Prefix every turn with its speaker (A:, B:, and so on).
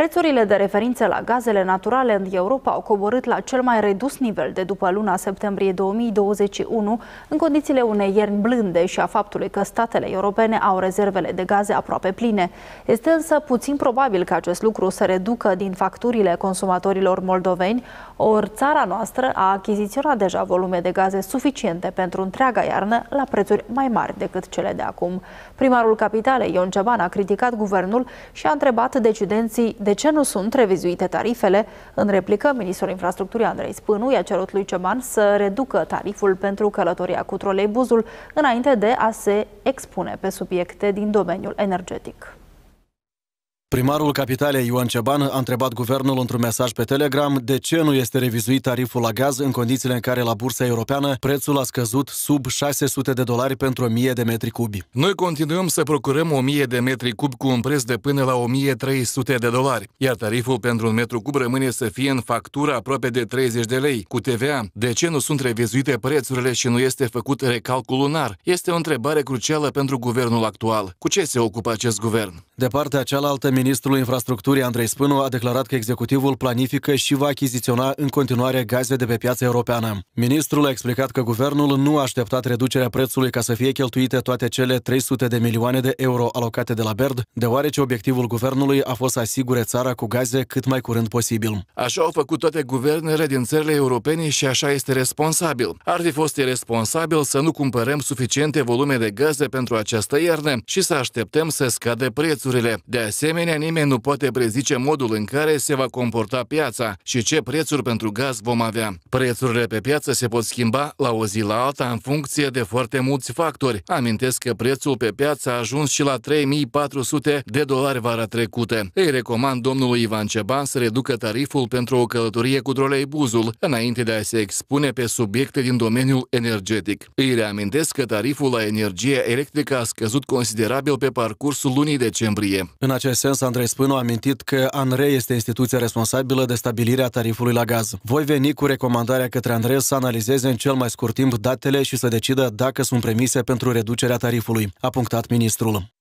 A: Prețurile de referință la gazele naturale în Europa au coborât la cel mai redus nivel de după luna septembrie 2021, în condițiile unei ierni blânde și a faptului că statele europene au rezervele de gaze aproape pline. Este însă puțin probabil că acest lucru să reducă din facturile consumatorilor moldoveni, ori țara noastră a achiziționat deja volume de gaze suficiente pentru întreaga iarnă la prețuri mai mari decât cele de acum. Primarul capitalei, Ion Ceban, a criticat guvernul și a întrebat decidenții de ce nu sunt revizuite tarifele. În replică, ministrul infrastructurii Andrei Spânu i-a cerut lui Ceban să reducă tariful pentru călătoria cu troleibuzul înainte de a se expune pe subiecte din domeniul energetic.
B: Primarul Capitalei Ioan Ceban a întrebat guvernul într-un mesaj pe Telegram de ce nu este revizuit tariful la gaz în condițiile în care la bursa europeană prețul a scăzut sub 600 de dolari pentru 1000 de metri
C: cubi. Noi continuăm să procurăm 1000 de metri cubi cu un preț de până la 1300 de dolari, iar tariful pentru un metru cub rămâne să fie în factură aproape de 30 de lei cu TVA. De ce nu sunt revizuite prețurile și nu este făcut recalcul lunar? Este o întrebare crucială pentru guvernul actual. Cu ce se ocupă acest guvern? De partea cealaltă, Ministrul Infrastructurii
B: Andrei Spânu a declarat că executivul planifică și va achiziționa în continuare gaze de pe piața europeană. Ministrul a explicat că guvernul nu a așteptat reducerea prețului ca să fie cheltuite toate cele 300 de milioane de euro alocate de la BERD, deoarece obiectivul guvernului a fost să asigure țara cu gaze cât mai curând posibil.
C: Așa au făcut toate guvernele din țările europene și așa este responsabil. Ar fi fost irresponsabil să nu cumpărăm suficiente volume de gaze pentru această iarnă și să așteptăm să scadă prețurile. De asemenea, asemenea, nimeni nu poate prezice modul în care se va comporta piața și ce prețuri pentru gaz vom avea. Prețurile pe piață se pot schimba la o zi la alta în funcție de foarte mulți factori. Amintesc că prețul pe piață a ajuns și la 3400 de dolari vara trecută. Îi recomand domnului Ivan Ceban să reducă tariful pentru o călătorie cu troleibuzul, înainte de a se expune pe subiecte din domeniul energetic. Îi reamintesc că tariful la energie electrică a scăzut considerabil pe parcursul lunii decembrie.
B: În acest sens, Iohannis, Andrei Spânu a amintit că ANRE este instituția responsabilă de stabilirea tarifului la gaz. Voi veni cu recomandarea către ANRE să analizeze în cel mai scurt timp datele și să decidă dacă sunt premise pentru reducerea tarifului, a punctat ministrul.